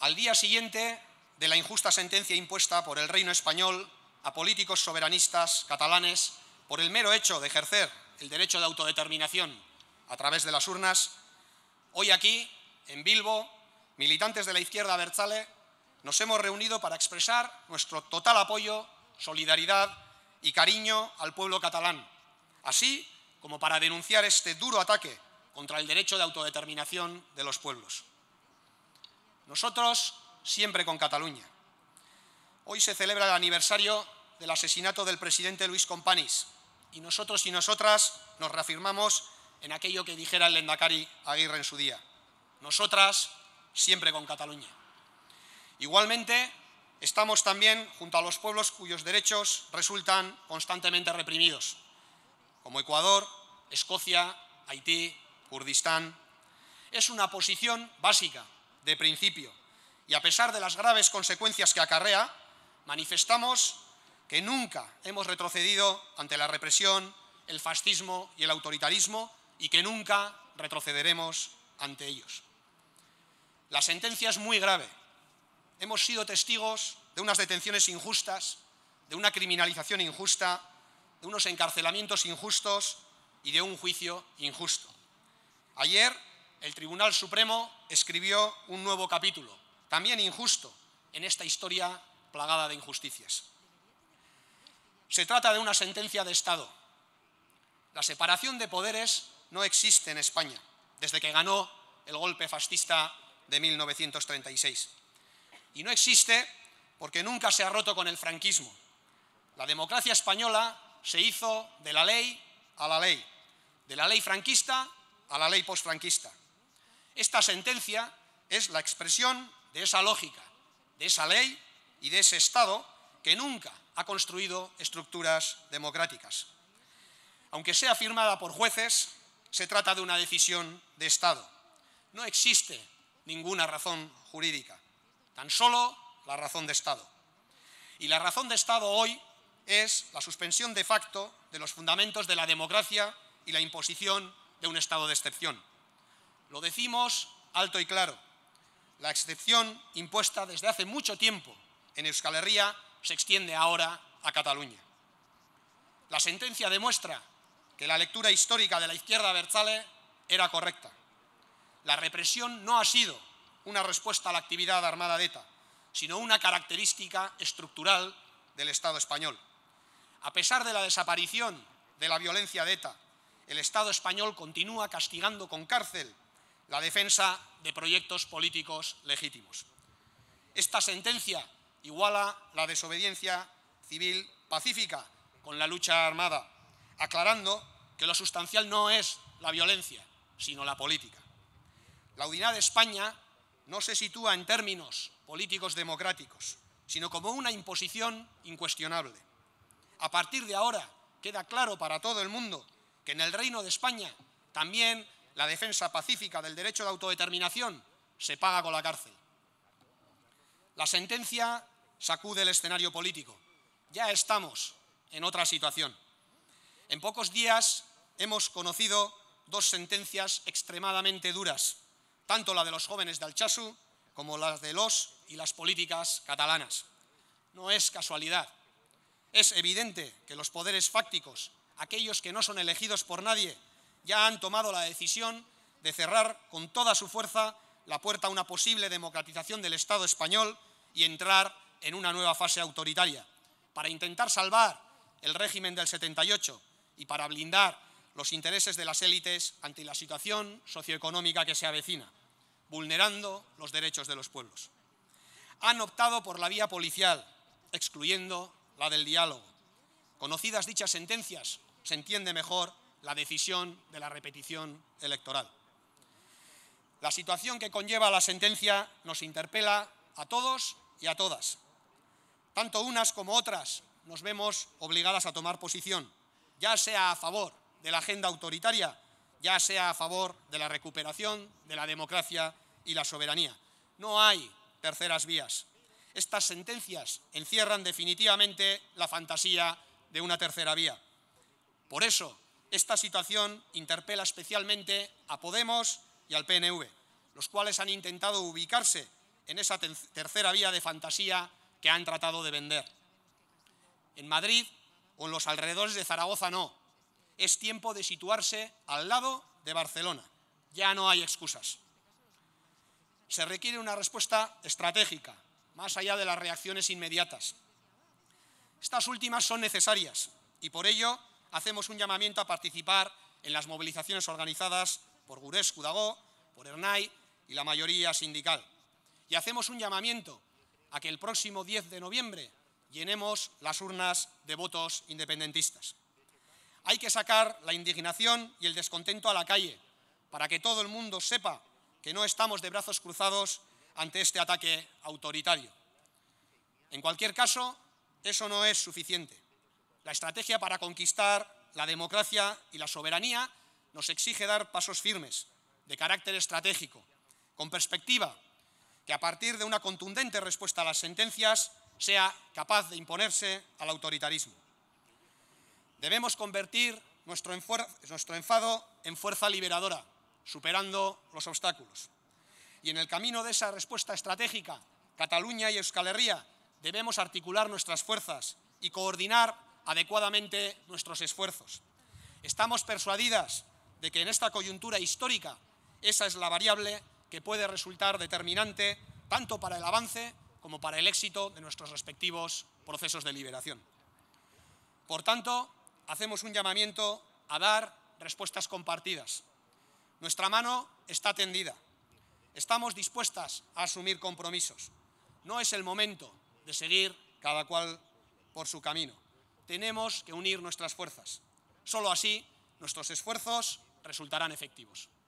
Al día siguiente de la injusta sentencia impuesta por el reino español a políticos soberanistas catalanes por el mero hecho de ejercer el derecho de autodeterminación a través de las urnas, hoy aquí, en Bilbo, militantes de la izquierda Berzale, nos hemos reunido para expresar nuestro total apoyo, solidaridad y cariño al pueblo catalán, así como para denunciar este duro ataque contra el derecho de autodeterminación de los pueblos. Nosotros siempre con Cataluña. Hoy se celebra el aniversario del asesinato del presidente Luis Companis y nosotros y nosotras nos reafirmamos en aquello que dijera el Lendakari Aguirre en su día. Nosotras siempre con Cataluña. Igualmente, estamos también junto a los pueblos cuyos derechos resultan constantemente reprimidos, como Ecuador, Escocia, Haití, Kurdistán. Es una posición básica de principio y a pesar de las graves consecuencias que acarrea, manifestamos que nunca hemos retrocedido ante la represión, el fascismo y el autoritarismo y que nunca retrocederemos ante ellos. La sentencia es muy grave. Hemos sido testigos de unas detenciones injustas, de una criminalización injusta, de unos encarcelamientos injustos y de un juicio injusto. Ayer el Tribunal Supremo escribió un nuevo capítulo, también injusto, en esta historia plagada de injusticias. Se trata de una sentencia de Estado. La separación de poderes no existe en España, desde que ganó el golpe fascista de 1936. Y no existe porque nunca se ha roto con el franquismo. La democracia española se hizo de la ley a la ley, de la ley franquista a la ley postfranquista. Esta sentencia es la expresión de esa lógica, de esa ley y de ese Estado que nunca ha construido estructuras democráticas. Aunque sea firmada por jueces, se trata de una decisión de Estado. No existe ninguna razón jurídica, tan solo la razón de Estado. Y la razón de Estado hoy es la suspensión de facto de los fundamentos de la democracia y la imposición de un estado de excepción. Lo decimos alto y claro. La excepción impuesta desde hace mucho tiempo en Euskal Herria se extiende ahora a Cataluña. La sentencia demuestra que la lectura histórica de la izquierda Berzale era correcta. La represión no ha sido una respuesta a la actividad armada de ETA, sino una característica estructural del Estado español. A pesar de la desaparición de la violencia de ETA, el Estado español continúa castigando con cárcel la defensa de proyectos políticos legítimos. Esta sentencia iguala la desobediencia civil pacífica con la lucha armada, aclarando que lo sustancial no es la violencia, sino la política. La unidad de España no se sitúa en términos políticos democráticos, sino como una imposición incuestionable. A partir de ahora queda claro para todo el mundo que en el Reino de España también la defensa pacífica del derecho de autodeterminación se paga con la cárcel. La sentencia sacude el escenario político. Ya estamos en otra situación. En pocos días hemos conocido dos sentencias extremadamente duras, tanto la de los jóvenes de Alchasu como la de los y las políticas catalanas. No es casualidad. Es evidente que los poderes fácticos, aquellos que no son elegidos por nadie, ya han tomado la decisión de cerrar con toda su fuerza la puerta a una posible democratización del Estado español y entrar en una nueva fase autoritaria. Para intentar salvar el régimen del 78 y para blindar los intereses de las élites ante la situación socioeconómica que se avecina, vulnerando los derechos de los pueblos. Han optado por la vía policial, excluyendo la del diálogo. Conocidas dichas sentencias, se entiende mejor la decisión de la repetición electoral. La situación que conlleva la sentencia nos interpela a todos y a todas. Tanto unas como otras nos vemos obligadas a tomar posición, ya sea a favor de la agenda autoritaria, ya sea a favor de la recuperación de la democracia y la soberanía. No hay terceras vías. Estas sentencias encierran definitivamente la fantasía de una tercera vía. Por eso esta situación interpela especialmente a Podemos y al PNV, los cuales han intentado ubicarse en esa tercera vía de fantasía que han tratado de vender. En Madrid o en los alrededores de Zaragoza no. Es tiempo de situarse al lado de Barcelona. Ya no hay excusas. Se requiere una respuesta estratégica, más allá de las reacciones inmediatas. Estas últimas son necesarias y por ello hacemos un llamamiento a participar en las movilizaciones organizadas por Gures Cudagó, por Ernai y la mayoría sindical. Y hacemos un llamamiento a que el próximo 10 de noviembre llenemos las urnas de votos independentistas. Hay que sacar la indignación y el descontento a la calle para que todo el mundo sepa que no estamos de brazos cruzados ante este ataque autoritario. En cualquier caso, eso no es suficiente. La estrategia para conquistar la democracia y la soberanía nos exige dar pasos firmes, de carácter estratégico, con perspectiva, que a partir de una contundente respuesta a las sentencias sea capaz de imponerse al autoritarismo. Debemos convertir nuestro, enfado en fuerza liberadora, superando los obstáculos. Y en el camino de esa respuesta estratégica, Cataluña y Euskal Herria debemos articular nuestras fuerzas y coordinar adecuadamente nuestros esfuerzos. Estamos persuadidas de que en esta coyuntura histórica esa es la variable que puede resultar determinante tanto para el avance como para el éxito de nuestros respectivos procesos de liberación. Por tanto, hacemos un llamamiento a dar respuestas compartidas. Nuestra mano está tendida. Estamos dispuestas a asumir compromisos. No es el momento de seguir cada cual por su camino tenemos que unir nuestras fuerzas. Solo así nuestros esfuerzos resultarán efectivos.